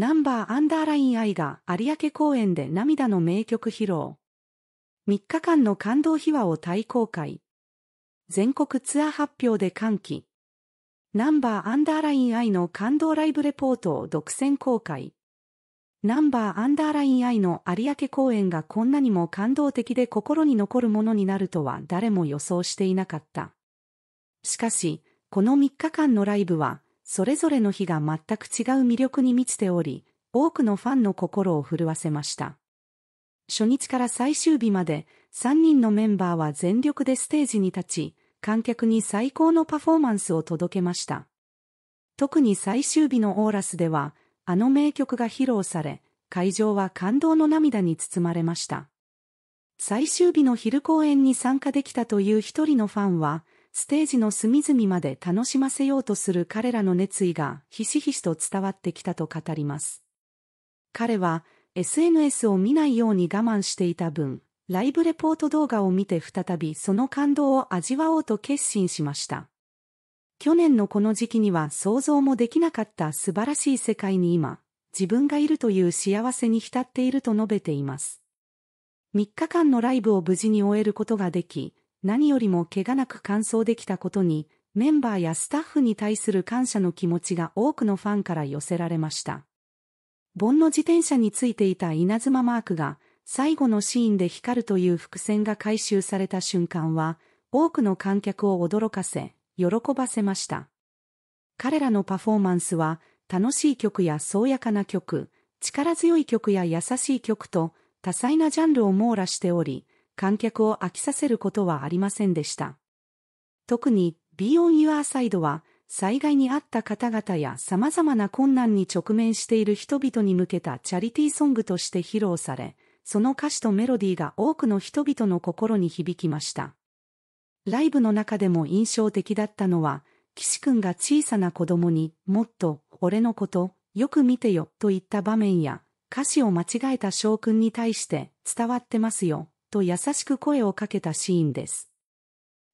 ナンバーアンダーライン愛が有明公演で涙の名曲披露。3日間の感動秘話を大公開。全国ツアー発表で歓喜。ナンバーアンダーライン愛の感動ライブレポートを独占公開。ナンバーアンダーライン愛の有明公演がこんなにも感動的で心に残るものになるとは誰も予想していなかった。しかし、この3日間のライブは、それぞれの日が全く違う魅力に満ちており、多くのファンの心を震わせました。初日から最終日まで3人のメンバーは全力でステージに立ち、観客に最高のパフォーマンスを届けました。特に最終日のオーラスでは、あの名曲が披露され、会場は感動の涙に包まれました。最終日の昼公演に参加できたという一人のファンは、ステージの隅々まで楽しませようとする彼らの熱意がひしひしと伝わってきたと語ります。彼は SNS を見ないように我慢していた分、ライブレポート動画を見て再びその感動を味わおうと決心しました。去年のこの時期には想像もできなかった素晴らしい世界に今、自分がいるという幸せに浸っていると述べています。3日間のライブを無事に終えることができ、何よりも怪我なく完走できたことに、メンバーやスタッフに対する感謝の気持ちが多くのファンから寄せられました。ボンの自転車についていた稲妻マークが、最後のシーンで光るという伏線が回収された瞬間は、多くの観客を驚かせ、喜ばせました。彼らのパフォーマンスは、楽しい曲や爽やかな曲、力強い曲や優しい曲と、多彩なジャンルを網羅しており、観客を飽きさせることはありませんでした。特に、ビヨン・ユアサイドは、災害に遭った方々や様々な困難に直面している人々に向けたチャリティーソングとして披露され、その歌詞とメロディーが多くの人々の心に響きました。ライブの中でも印象的だったのは、岸くんが小さな子供にもっと俺のことよく見てよといった場面や歌詞を間違えた翔くんに対して伝わってますよと優しく声をかけたシーンです。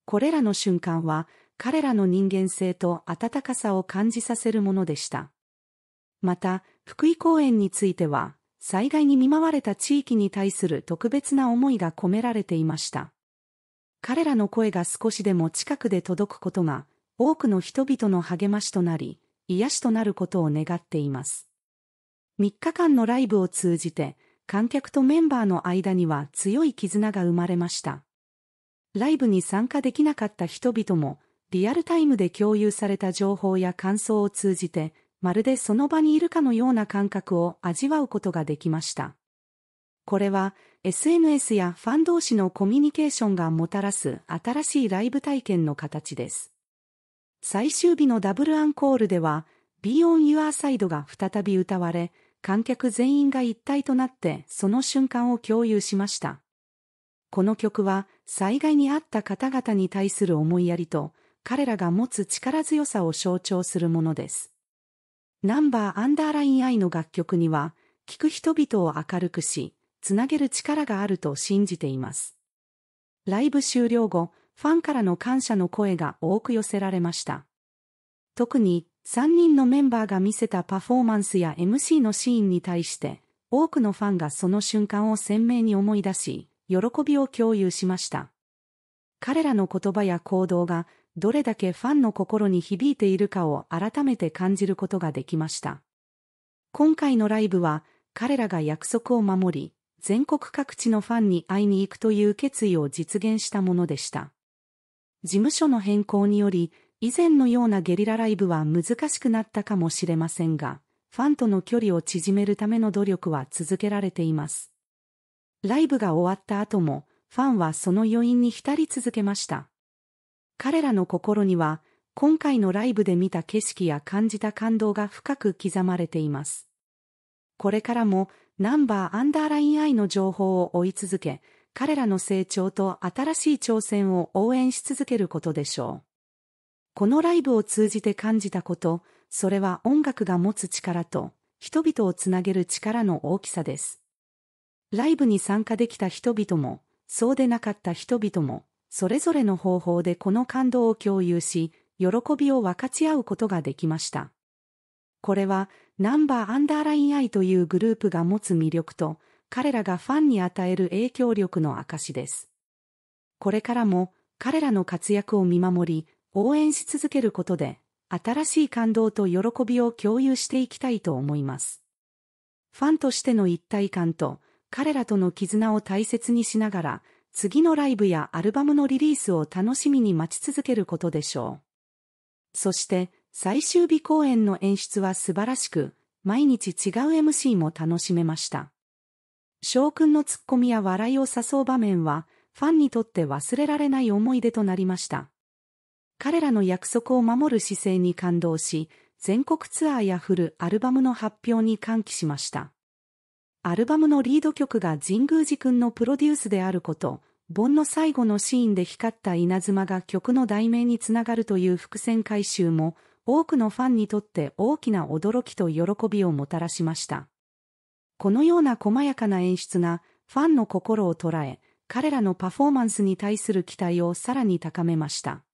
これらの瞬間は、彼らの人間性と温かさを感じさせるものでした。また、福井公園については、災害に見舞われた地域に対する特別な思いが込められていました。彼らの声が少しでも近くで届くことが、多くの人々の励ましとなり、癒しとなることを願っています。3日間のライブを通じて、観客とメンバーの間には強い絆が生まれました。ライブに参加できなかった人々も、リアルタイムで共有された情報や感想を通じて、まるでその場にいるかのような感覚を味わうことができました。これは SNS やファン同士のコミュニケーションがもたらす新しいライブ体験の形です。最終日のダブルアンコールでは Be on Your Side が再び歌われ、観客全員が一体となってその瞬間を共有しました。この曲は災害に遭った方々に対する思いやりと彼らが持つ力強さを象徴するものです。ナンバーアンダーライン I の楽曲には聴く人々を明るくし、つなげる力があると信じています。ライブ終了後、ファンからの感謝の声が多く寄せられました。特に3人のメンバーが見せたパフォーマンスや MC のシーンに対して、多くのファンがその瞬間を鮮明に思い出し、喜びを共有しました。彼らの言葉や行動が、どれだけファンの心に響いているかを改めて感じることができました。今回のライブは、彼らが約束を守り、全国各地のファンに会いに行くという決意を実現したものでした。事務所の変更により、以前のようなゲリラライブは難しくなったかもしれませんが、ファンとの距離を縮めるための努力は続けられています。ライブが終わった後も、ファンはその余韻に浸り続けました。彼らの心には、今回のライブで見た景色や感じた感動が深く刻まれています。これからも、ナンバーアンダーライン I の情報を追い続け、彼らの成長と新しい挑戦を応援し続けることでしょう。このライブを通じて感じたこと、それは音楽が持つ力と、人々をつなげる力の大きさです。ライブに参加できた人々も、そうでなかった人々も、それぞれの方法でこの感動を共有し、喜びを分かち合うことができました。これは、ナンバーアンダーラインアイというグループが持つ魅力と、彼らがファンに与える影響力の証です。これからも、彼らの活躍を見守り、応援し続けることで、新しい感動と喜びを共有していきたいと思います。ファンとしての一体感と、彼らとの絆を大切にしながら、次のライブやアルバムのリリースを楽しみに待ち続けることでしょう。そして、最終日公演の演出は素晴らしく、毎日違う MC も楽しめました。翔くんのツッコミや笑いを誘う場面は、ファンにとって忘れられない思い出となりました。彼らの約束を守る姿勢に感動し、全国ツアーやフルアルバムの発表に歓喜しました。アルバムのリード曲が神宮寺君のプロデュースであること、盆の最後のシーンで光った稲妻が曲の題名につながるという伏線回収も、多くのファンにとって大きな驚きと喜びをもたらしました。このような細やかな演出が、ファンの心を捉え、彼らのパフォーマンスに対する期待をさらに高めました。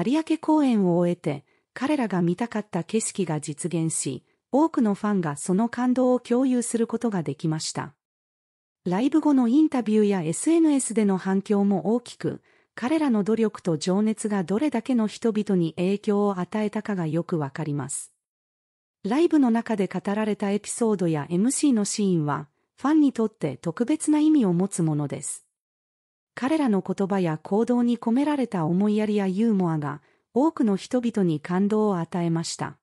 有明公演を終えて、彼らが見たかった景色が実現し、多くのファンがその感動を共有することができました。ライブ後のインタビューや SNS での反響も大きく、彼らの努力と情熱がどれだけの人々に影響を与えたかがよくわかります。ライブの中で語られたエピソードや MC のシーンは、ファンにとって特別な意味を持つものです。彼らの言葉や行動に込められた思いやりやユーモアが多くの人々に感動を与えました。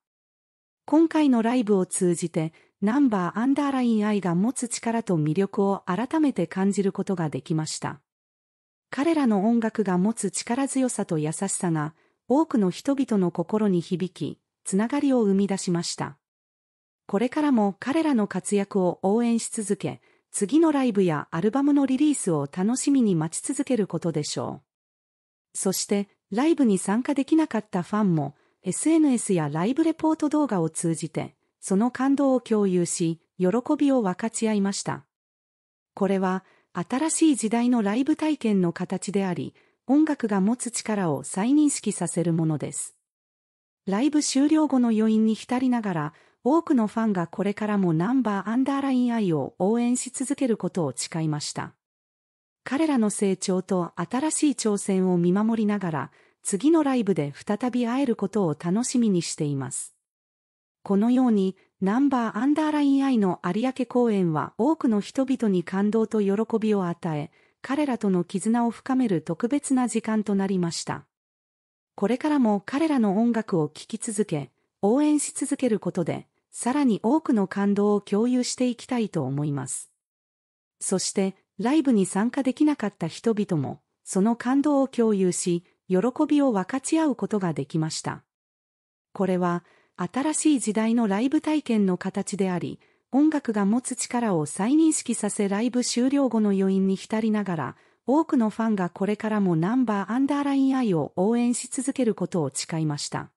今回のライブを通じてナンバーアンダーライン愛が持つ力と魅力を改めて感じることができました。彼らの音楽が持つ力強さと優しさが多くの人々の心に響き、つながりを生み出しました。これからも彼らの活躍を応援し続け、次のライブやアルバムのリリースを楽しみに待ち続けることでしょう。そして、ライブに参加できなかったファンも、SNS やライブレポート動画を通じて、その感動を共有し、喜びを分かち合いました。これは、新しい時代のライブ体験の形であり、音楽が持つ力を再認識させるものです。ライブ終了後の余韻に浸りながら、多くのファンがこれからもナンバーアンダーライン愛を応援し続けることを誓いました。彼らの成長と新しい挑戦を見守りながら、次のライブで再び会えることを楽しみにしています。このように、ナンバーアンダーライン愛の有明公演は多くの人々に感動と喜びを与え、彼らとの絆を深める特別な時間となりました。これからも彼らの音楽を聴き続け、応援し続けることで、さらに多くの感動を共有していきたいと思います。そして、ライブに参加できなかった人々も、その感動を共有し、喜びを分かち合うことができました。これは、新しい時代のライブ体験の形であり、音楽が持つ力を再認識させライブ終了後の余韻に浸りながら、多くのファンがこれからもナンバーアンダーライン愛を応援し続けることを誓いました。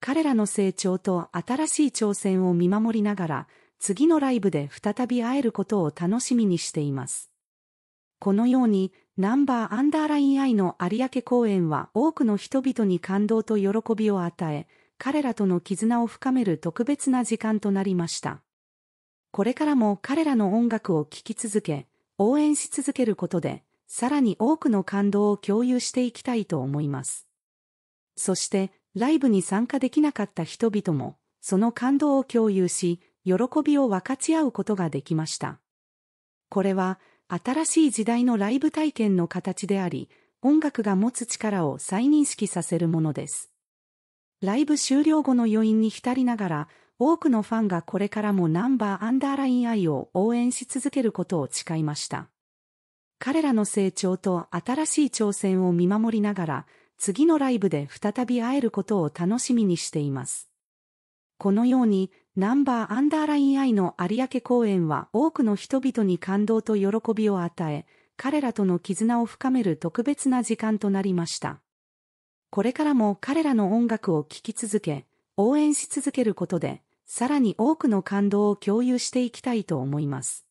彼らの成長と新しい挑戦を見守りながら、次のライブで再び会えることを楽しみにしています。このように、ナンバーアンダーラインアイの有明公演は多くの人々に感動と喜びを与え、彼らとの絆を深める特別な時間となりました。これからも彼らの音楽を聴き続け、応援し続けることで、さらに多くの感動を共有していきたいと思います。そして、ライブに参加できなかった人々も、その感動を共有し、喜びを分かち合うことができました。これは、新しい時代のライブ体験の形であり、音楽が持つ力を再認識させるものです。ライブ終了後の余韻に浸りながら、多くのファンがこれからもナンバーアンダーライン愛を応援し続けることを誓いました。彼らの成長と新しい挑戦を見守りながら、次のライブで再び会えることを楽しみにしています。このように、ナンバーアンダーラインイの有明公演は多くの人々に感動と喜びを与え、彼らとの絆を深める特別な時間となりました。これからも彼らの音楽を聴き続け、応援し続けることで、さらに多くの感動を共有していきたいと思います。